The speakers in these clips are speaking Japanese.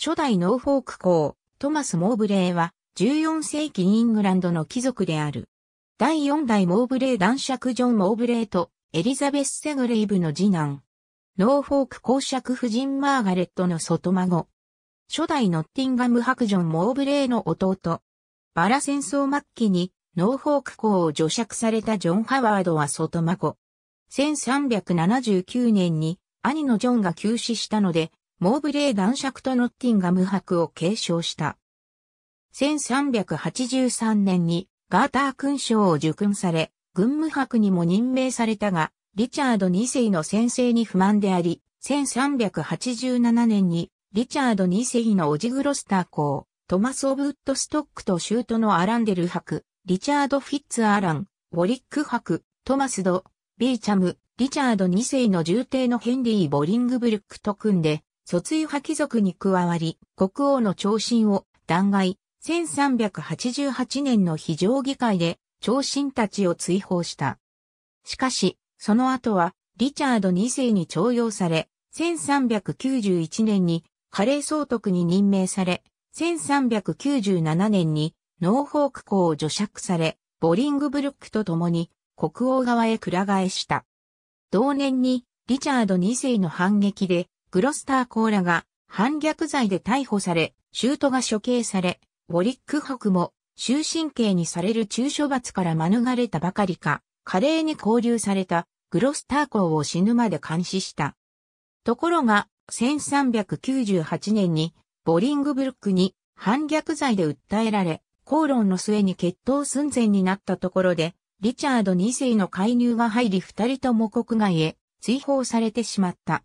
初代ノーフォーク公、トマス・モーブレーは、14世紀イングランドの貴族である。第4代モーブレー男爵ジョン・モーブレーと、エリザベス・セグレイブの次男。ノーフォーク公爵夫人マーガレットの外孫。初代ノッティンガムクジョン・モーブレーの弟。バラ戦争末期に、ノーフォーク公を除爵されたジョン・ハワードは外孫。1379年に兄のジョンが急死したので、モーブレー男爵とノッティンガム伯を継承した。1383年にガーター勲章を受勲され、軍務伯にも任命されたが、リチャード2世の先制に不満であり、1387年にリチャード2世のオジグロスター公、トマス・オブウッドストックとシュートのアランデル伯、リチャード・フィッツ・アラン、ウォリック伯、トマス・ド、ビーチャム、リチャード2世の重帝のヘンリー・ボリングブルックと組んで、卒位派貴族に加わり、国王の長身を弾劾、1388年の非常議会で長身たちを追放した。しかし、その後は、リチャード2世に徴用され、1391年にカレー総督に任命され、1397年にノーフォーク校を除釈され、ボリングブルックと共に国王側へくら替えした。同年にリチャード2世の反撃でグロスター・コーラが反逆罪で逮捕され、シュートが処刑され、ウォリックホクも終身刑にされる中処罰から免れたばかりか、華麗に交流されたグロスター校を死ぬまで監視した。ところが、1398年にボリングブルックに反逆罪で訴えられ、口論の末に決闘寸前になったところで、リチャード2世の介入が入り二人とも国外へ追放されてしまった。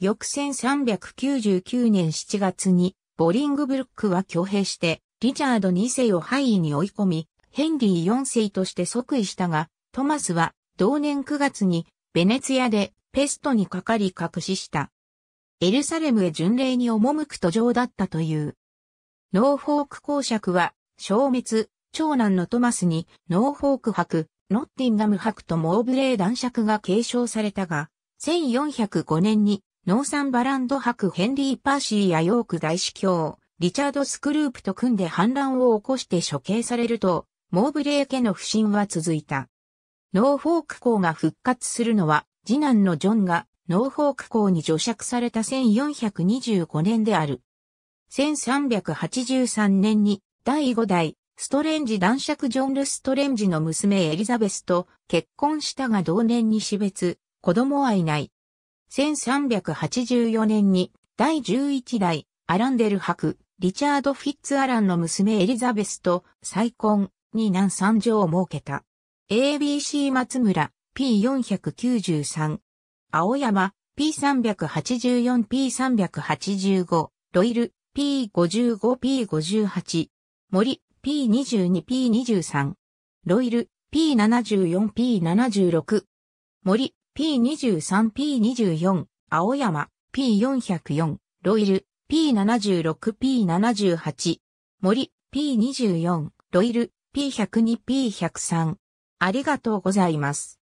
翌1399年7月に、ボリングブルックは挙兵して、リチャード2世を敗位に追い込み、ヘンリー4世として即位したが、トマスは同年9月にベネツィアでペストにかかり隠しした。エルサレムへ巡礼に赴く途上だったという。ノーフォーク公爵は消滅、長男のトマスにノーフォーク博、ノッティンガム博とモーブレー男爵が継承されたが、1405年にノーサンバランド博ヘンリー・パーシーやヨーク大司教、リチャード・スクループと組んで反乱を起こして処刑されると、モーブレー家の不信は続いた。ノーフォーク校が復活するのは、次男のジョンがノーフォーク校に除釈された1425年である。1383年に第5代ストレンジ男爵ジョン・ル・ストレンジの娘エリザベスと結婚したが同年に死別、子供はいない。1384年に第11代アランデル博、リチャード・フィッツ・アランの娘エリザベスと再婚、二男三女を設けた。ABC 松村 P493、青山 P384、P385、ロイル P55、P58、森 P22、P23、ロイル P74、P76、森 P23、P24、青山、P404、ロイル、P76、P78、森、P24、ロイル、P102、P103。ありがとうございます。